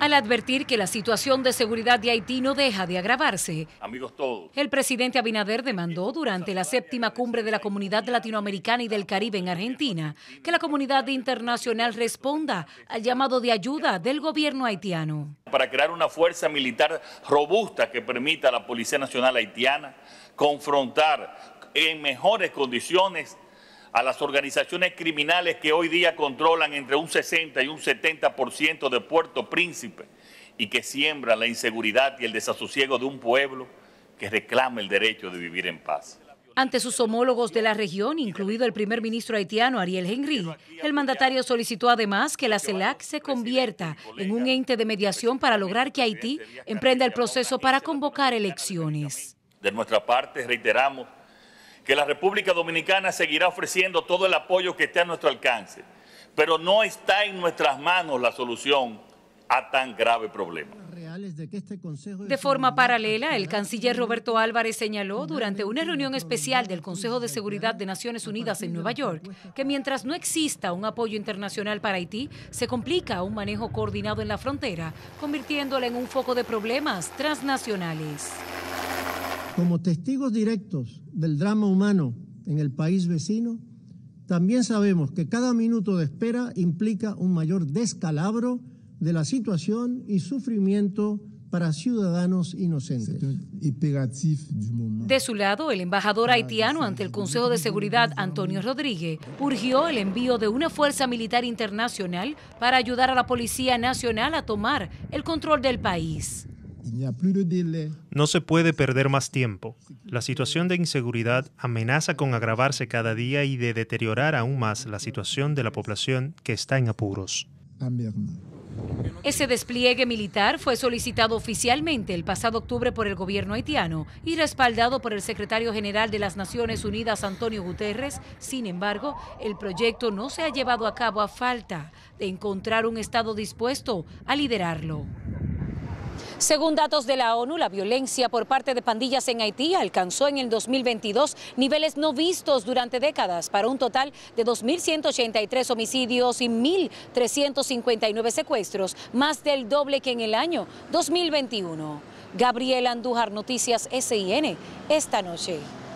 Al advertir que la situación de seguridad de Haití no deja de agravarse, amigos el presidente Abinader demandó durante la séptima cumbre de la Comunidad Latinoamericana y del Caribe en Argentina que la comunidad internacional responda al llamado de ayuda del gobierno haitiano. Para crear una fuerza militar robusta que permita a la Policía Nacional haitiana confrontar en mejores condiciones a las organizaciones criminales que hoy día controlan entre un 60 y un 70% de Puerto Príncipe y que siembran la inseguridad y el desasosiego de un pueblo que reclama el derecho de vivir en paz. Ante sus homólogos de la región, incluido el primer ministro haitiano Ariel Henry, el mandatario solicitó además que la CELAC se convierta en un ente de mediación para lograr que Haití emprenda el proceso para convocar elecciones. De nuestra parte, reiteramos que la República Dominicana seguirá ofreciendo todo el apoyo que esté a nuestro alcance, pero no está en nuestras manos la solución a tan grave problema. De este forma paralela, el canciller Roberto Álvarez señaló durante una reunión especial del Consejo de Seguridad de Naciones Unidas en Nueva York que mientras no exista un apoyo internacional para Haití, se complica un manejo coordinado en la frontera, convirtiéndola en un foco de problemas transnacionales. Como testigos directos del drama humano en el país vecino, también sabemos que cada minuto de espera implica un mayor descalabro de la situación y sufrimiento para ciudadanos inocentes. De su lado, el embajador haitiano ante el Consejo de Seguridad, Antonio Rodríguez, urgió el envío de una fuerza militar internacional para ayudar a la Policía Nacional a tomar el control del país. No se puede perder más tiempo. La situación de inseguridad amenaza con agravarse cada día y de deteriorar aún más la situación de la población que está en apuros. Ese despliegue militar fue solicitado oficialmente el pasado octubre por el gobierno haitiano y respaldado por el secretario general de las Naciones Unidas, Antonio Guterres. Sin embargo, el proyecto no se ha llevado a cabo a falta de encontrar un Estado dispuesto a liderarlo. Según datos de la ONU, la violencia por parte de pandillas en Haití alcanzó en el 2022 niveles no vistos durante décadas, para un total de 2.183 homicidios y 1.359 secuestros, más del doble que en el año 2021. Gabriel Andújar, Noticias SIN, esta noche.